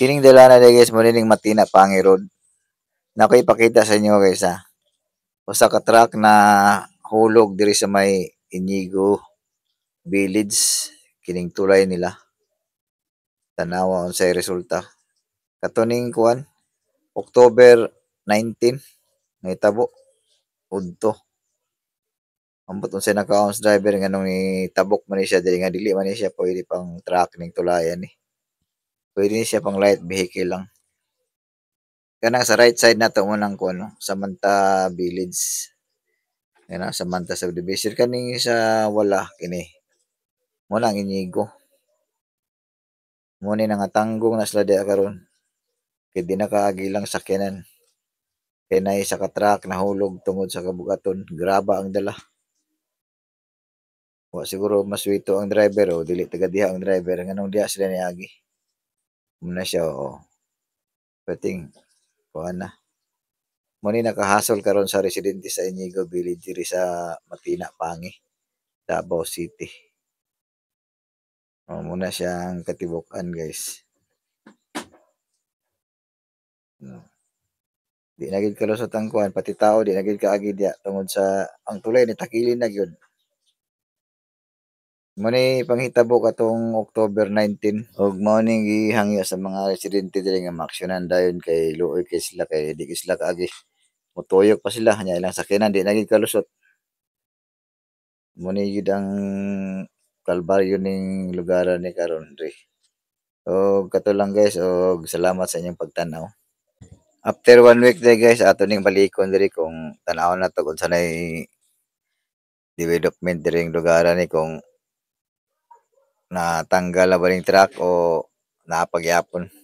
Kining dala na guys, muling matina pangirod. Na ipakita sa inyo guys ha. Ah. Usa ka truck na hulog diri sa may Inigo Village kining tulay nila. Tanawa unsay resulta. Katuning kuan October 19 nitabo udto. Ambot unsay naka-ounce driver nganong ni tabok man siya diri nga dili man siya pwede pang truck ning tulayan ni. Eh. Pwede niya siya pang light vehicle lang. Kana sa right side na to mo nang kuno, Samanta Village. Kana ah, Samanta Subdivision kani sa wala kini. Mo lang inigo. Mo ni nangatanggong na sila diha karon. Kay di nakaagilang sakyanan. Kay nay sa katrak nahulog tungod sa kabugaton, graba ang dala. Wa siguro maswito ang driver o dili taga diha ang driver nganong diya sila niagi. agi. Ano na siya, oo. Pating, kuha na. Muni nakahasol karon sa residente sa Inigo Village diri sa Matina, Pangi, Davao City. O, oh, muna ang katibukan, guys. No. Hmm. Di nagid kalos sa tangkuan, pati tao, di nagid ka agid ya, tungod sa, ang tulay, nitakilin na yun. Muna eh, panghitabo katong October 19 og morning gihangyo sa mga residente diri nga maaksyonan dayon kay luoy kay sila kay di sila kaagi. Mutuyok pa sila nya ilang sakyanan di naging kalusot. Muna gyud ang kalbaryo ning lugar ni karon diri. Og kato lang guys og salamat sa inyong pagtanaw. After one week day guys ato ning balikon diri kung tan-aw na to kun sanay development diri lugar ni kung natanggal na ba yung truck o napagyapon?